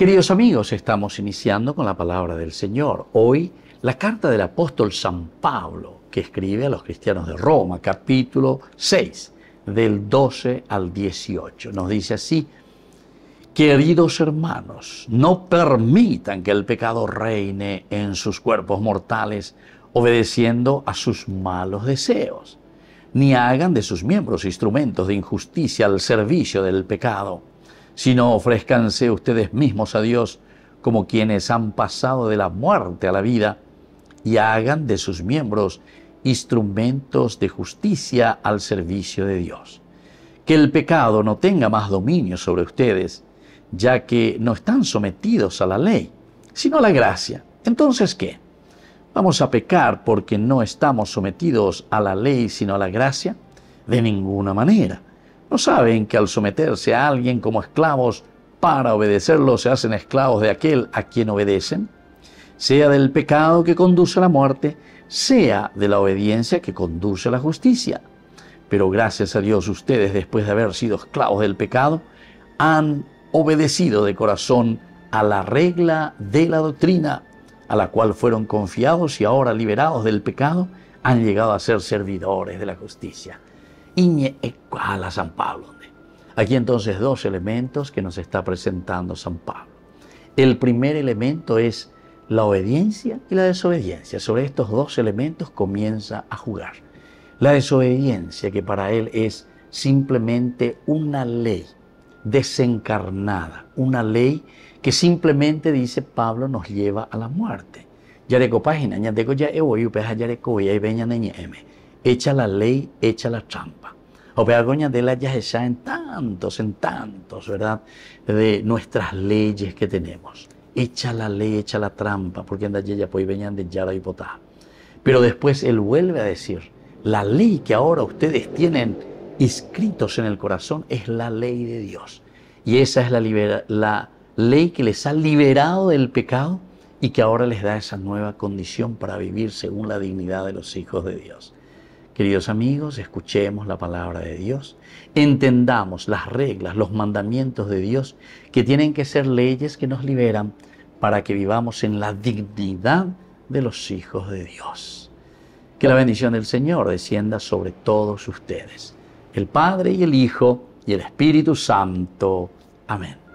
Queridos amigos, estamos iniciando con la palabra del Señor. Hoy la carta del apóstol San Pablo, que escribe a los cristianos de Roma, capítulo 6, del 12 al 18. Nos dice así, queridos hermanos, no permitan que el pecado reine en sus cuerpos mortales, obedeciendo a sus malos deseos, ni hagan de sus miembros instrumentos de injusticia al servicio del pecado sino ofrezcanse ustedes mismos a Dios como quienes han pasado de la muerte a la vida y hagan de sus miembros instrumentos de justicia al servicio de Dios. Que el pecado no tenga más dominio sobre ustedes, ya que no están sometidos a la ley, sino a la gracia. Entonces, ¿qué? ¿Vamos a pecar porque no estamos sometidos a la ley, sino a la gracia? De ninguna manera. No saben que al someterse a alguien como esclavos para obedecerlo se hacen esclavos de aquel a quien obedecen, sea del pecado que conduce a la muerte, sea de la obediencia que conduce a la justicia. Pero gracias a Dios ustedes, después de haber sido esclavos del pecado, han obedecido de corazón a la regla de la doctrina a la cual fueron confiados y ahora liberados del pecado, han llegado a ser servidores de la justicia. Iñe a San Pablo. Aquí entonces dos elementos que nos está presentando San Pablo. El primer elemento es la obediencia y la desobediencia. Sobre estos dos elementos comienza a jugar. La desobediencia, que para él es simplemente una ley desencarnada, una ley que simplemente, dice Pablo, nos lleva a la muerte. Yareco página, ya ya peja yareco, y veña echa la ley, echa la trampa. O Beagoña de la ya se en tantos, en tantos, ¿verdad? De nuestras leyes que tenemos. Echa la ley, echa la trampa, porque anda ya pues venían de Yara y Potá. Pero después él vuelve a decir, la ley que ahora ustedes tienen inscritos en el corazón es la ley de Dios. Y esa es la, la ley que les ha liberado del pecado y que ahora les da esa nueva condición para vivir según la dignidad de los hijos de Dios. Queridos amigos, escuchemos la palabra de Dios, entendamos las reglas, los mandamientos de Dios, que tienen que ser leyes que nos liberan para que vivamos en la dignidad de los hijos de Dios. Que la bendición del Señor descienda sobre todos ustedes, el Padre y el Hijo y el Espíritu Santo. Amén.